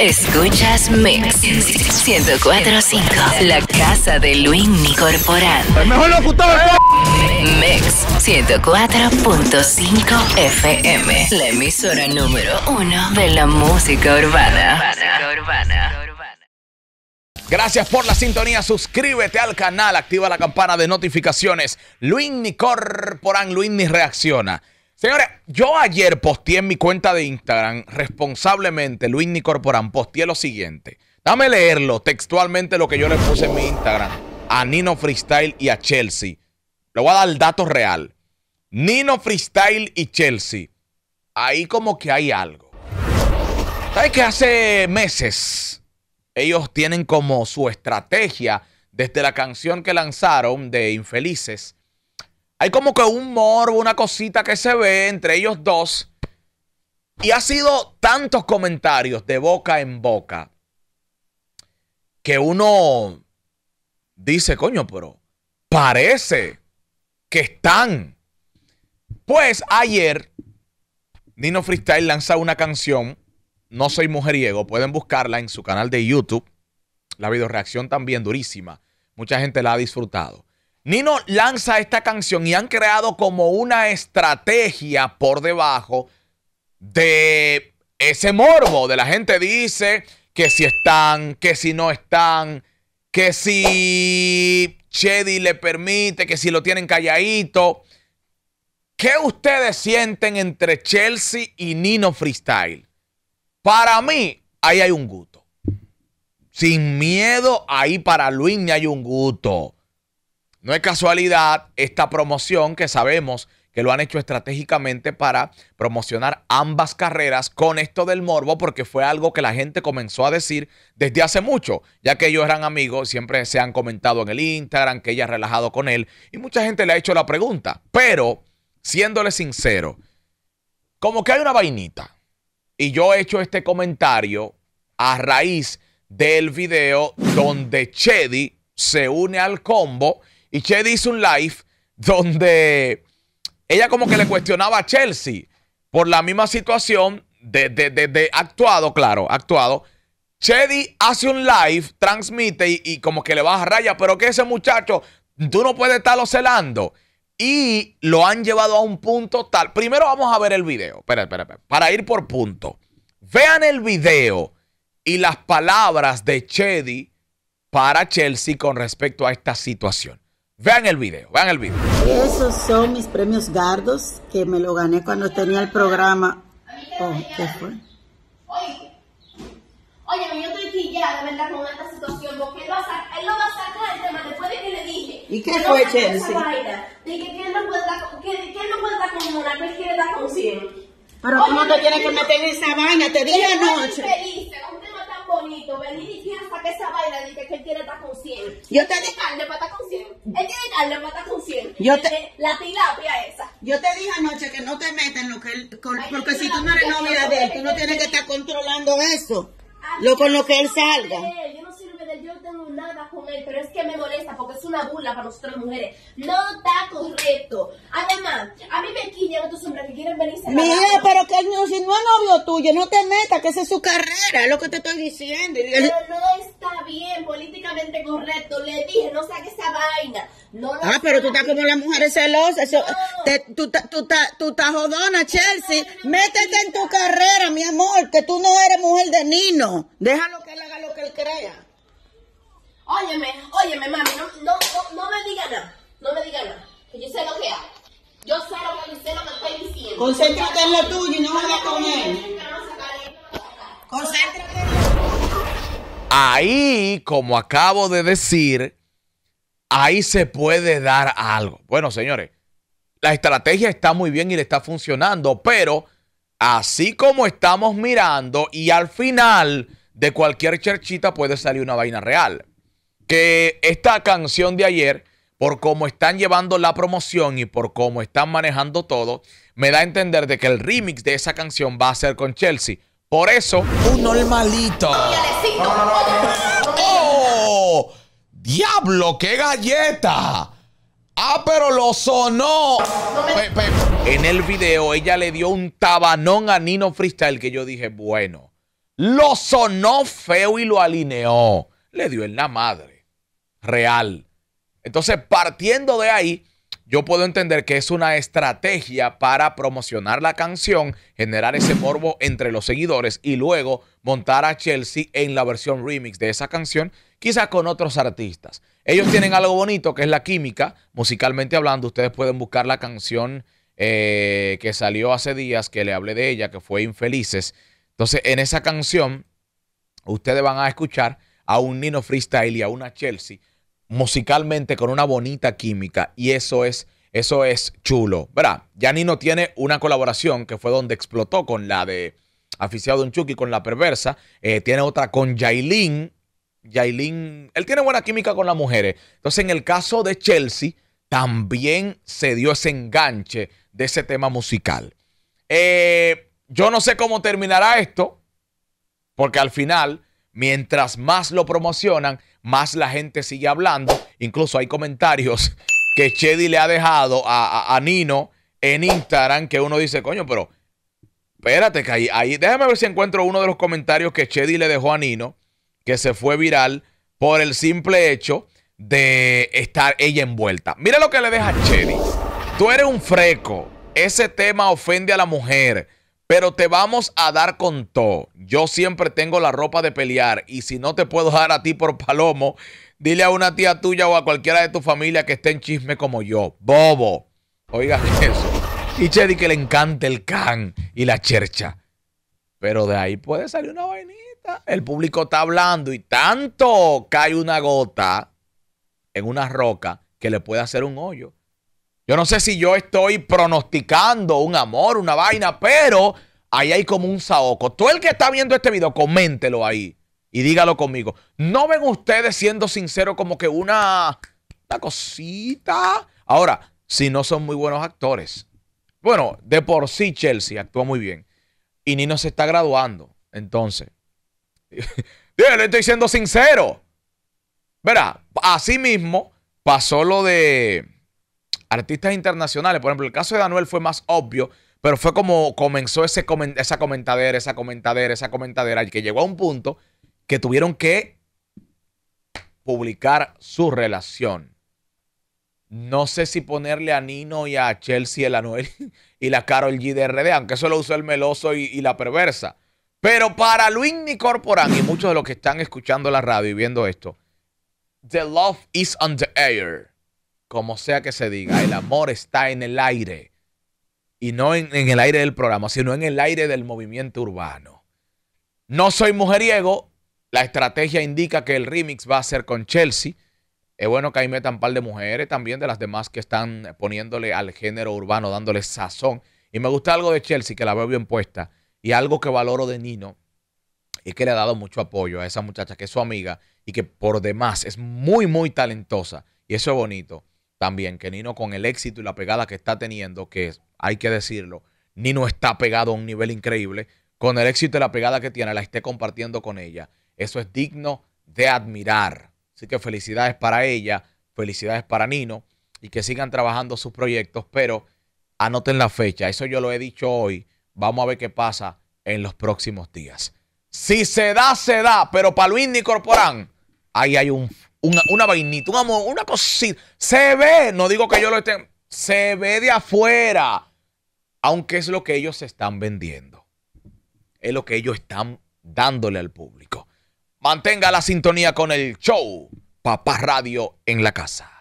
Escuchas Mix 1045, la casa de Luis Corporán. El mejor locutor Mix 104.5 FM, la emisora número uno de la música urbana. Gracias por la sintonía. Suscríbete al canal, activa la campana de notificaciones. Luis Corporán, Luis Reacciona. Señores, yo ayer posteé en mi cuenta de Instagram, responsablemente, Luis Nicorporán, posteé lo siguiente. Dame leerlo textualmente lo que yo le puse en mi Instagram a Nino Freestyle y a Chelsea. Le voy a dar el dato real. Nino Freestyle y Chelsea. Ahí como que hay algo. ¿Sabes que hace meses ellos tienen como su estrategia desde la canción que lanzaron de Infelices? Hay como que un morbo, una cosita que se ve entre ellos dos. Y ha sido tantos comentarios de boca en boca que uno dice, coño, pero parece que están. Pues ayer Nino Freestyle lanza una canción, No soy mujeriego, pueden buscarla en su canal de YouTube. La videoreacción también durísima. Mucha gente la ha disfrutado. Nino lanza esta canción y han creado como una estrategia por debajo de ese morbo, de la gente dice que si están, que si no están, que si Chedi le permite, que si lo tienen calladito. ¿Qué ustedes sienten entre Chelsea y Nino Freestyle? Para mí, ahí hay un gusto. Sin miedo, ahí para Luis ni hay un gusto. No es casualidad esta promoción que sabemos que lo han hecho estratégicamente para promocionar ambas carreras con esto del morbo, porque fue algo que la gente comenzó a decir desde hace mucho, ya que ellos eran amigos, siempre se han comentado en el Instagram, que ella ha relajado con él, y mucha gente le ha hecho la pregunta, pero siéndole sincero, como que hay una vainita, y yo he hecho este comentario a raíz del video donde Chedi se une al combo y Chedi hizo un live donde ella como que le cuestionaba a Chelsea por la misma situación de, de, de, actuado, claro, actuado. Chedi hace un live, transmite y, como que le baja raya, pero que ese muchacho, tú no puedes estarlo celando. Y lo han llevado a un punto tal. Primero vamos a ver el video. Espera, espera, espera. Para ir por punto. Vean el video y las palabras de Chedi para Chelsea con respecto a esta situación. Vean el video, vean el video. Esos son mis premios Gardos que me lo gané cuando tenía el programa. Oh, ¿qué fue? Oye, yo estoy ya, de verdad, con esta situación, porque él, a él lo va a sacar el tema después de que le dije. ¿Y qué fue, Chelsea? Dije que no puede dar, que, no puede con una, que él quiere dar con cien. Pero ¿cómo te tienes que meter en esa vaina? Te dije anoche bonito, venir y quiere sacar esa vaina dice que él quiere estar con 100. Yo te dije carne para estar con 100. Él tiene carne para estar con 100. Yo te... La tilapia esa. Yo te dije anoche que no te metas en lo que él... porque si tú no eres novia de él, tú no tienes que estar controlando eso. Ah, lo, con lo que él salga pero es que me molesta porque es una burla para nosotros mujeres. No está correcto. Además, a mí me quillan tu hombres que quieren venirse Mira, pero que no, si no es novio tuyo, no te metas, que esa es su carrera, es lo que te estoy diciendo. Pero no está bien, políticamente correcto. Le dije, no saques esa vaina. No ah, pero tú estás como las mujeres celosas. tú, tú, tú estás Chelsea. Métete en tu carrera, mi amor, que tú no eres mujer de Nino. Déjalo que él haga lo que él crea. Óyeme, óyeme, mami, no, no, me diga nada. No me diga nada. Que yo sé lo que hago. Yo sé lo que sé lo que estoy diciendo. Concéntrate en lo tuyo y no me vayas con él. Concéntrate. Ahí, como acabo de decir, ahí se puede dar algo. Bueno, señores, la estrategia está muy bien y le está funcionando, pero así como estamos mirando y al final de cualquier cherchita puede salir una vaina real que esta canción de ayer, por cómo están llevando la promoción y por cómo están manejando todo, me da a entender de que el remix de esa canción va a ser con Chelsea. Por eso, un normalito. ¡Oh! ¡Diablo, qué galleta! ¡Ah, pero lo sonó! En el video ella le dio un tabanón a Nino Freestyle que yo dije, bueno, lo sonó feo y lo alineó. Le dio en la madre real. Entonces, partiendo de ahí, yo puedo entender que es una estrategia para promocionar la canción, generar ese morbo entre los seguidores y luego montar a Chelsea en la versión remix de esa canción, quizás con otros artistas. Ellos tienen algo bonito que es la química, musicalmente hablando. Ustedes pueden buscar la canción eh, que salió hace días, que le hablé de ella, que fue Infelices. Entonces, en esa canción, ustedes van a escuchar a un Nino Freestyle y a una Chelsea musicalmente con una bonita química y eso es, eso es chulo. Verá, Janino tiene una colaboración que fue donde explotó con la de Aficiado un Chucky, con La Perversa. Eh, tiene otra con Yailin. Yailin... él tiene buena química con las mujeres. Entonces, en el caso de Chelsea, también se dio ese enganche de ese tema musical. Eh, yo no sé cómo terminará esto, porque al final mientras más lo promocionan, más la gente sigue hablando. Incluso hay comentarios que Chedi le ha dejado a, Nino en Instagram que uno dice, coño, pero espérate que ahí, ahí, déjame ver si encuentro uno de los comentarios que Chedi le dejó a Nino, que se fue viral por el simple hecho de estar ella envuelta. Mira lo que le deja Chedi. Tú eres un freco. Ese tema ofende a la mujer. Pero te vamos a dar con todo. Yo siempre tengo la ropa de pelear y si no te puedo dar a ti por palomo, dile a una tía tuya o a cualquiera de tu familia que esté en chisme como yo. Bobo. Oiga eso. Y Chedi que le encanta el can y la chercha. Pero de ahí puede salir una vainita. El público está hablando y tanto cae una gota en una roca que le puede hacer un hoyo. Yo no sé si yo estoy pronosticando un amor, una vaina, pero ahí hay como un saoco. Tú el que está viendo este video, coméntelo ahí y dígalo conmigo. ¿No ven ustedes siendo sinceros como que una, cosita? Ahora, si no son muy buenos actores. Bueno, de por sí Chelsea actúa muy bien. Y Nino se está graduando. Entonces, yo le estoy siendo sincero. Verá, así mismo pasó lo de artistas internacionales. Por ejemplo, el caso de Anuel fue más obvio, pero fue como comenzó ese esa comentadera, esa comentadera, esa comentadera, que llegó a un punto que tuvieron que publicar su relación. No sé si ponerle a Nino y a Chelsea el Anuel y la Carol G de RD, aunque eso lo usó el meloso y, la perversa. Pero para Luis corporan y muchos de los que están escuchando la radio y viendo esto, The Love is on the air como sea que se diga, el amor está en el aire. Y no en, el aire del programa, sino en el aire del movimiento urbano. No soy mujeriego. La estrategia indica que el remix va a ser con Chelsea. Es bueno que ahí metan un par de mujeres también, de las demás que están poniéndole al género urbano, dándole sazón. Y me gusta algo de Chelsea, que la veo bien puesta. Y algo que valoro de Nino, y que le ha dado mucho apoyo a esa muchacha que es su amiga y que por demás es muy, muy talentosa. Y eso es bonito también que Nino con el éxito y la pegada que está teniendo, que hay que decirlo, Nino está pegado a un nivel increíble, con el éxito y la pegada que tiene, la esté compartiendo con ella. Eso es digno de admirar. Así que felicidades para ella, felicidades para Nino y que sigan trabajando sus proyectos, pero anoten la fecha, eso yo lo he dicho hoy, vamos a ver qué pasa en los próximos días. Si se da, se da, pero para Luis Corporán, ahí hay un una, vainita, un amor, una cosita. Se ve, no digo que yo lo esté, se ve de afuera, aunque es lo que ellos están vendiendo. Es lo que ellos están dándole al público. Mantenga la sintonía con el show Papá Radio en la casa.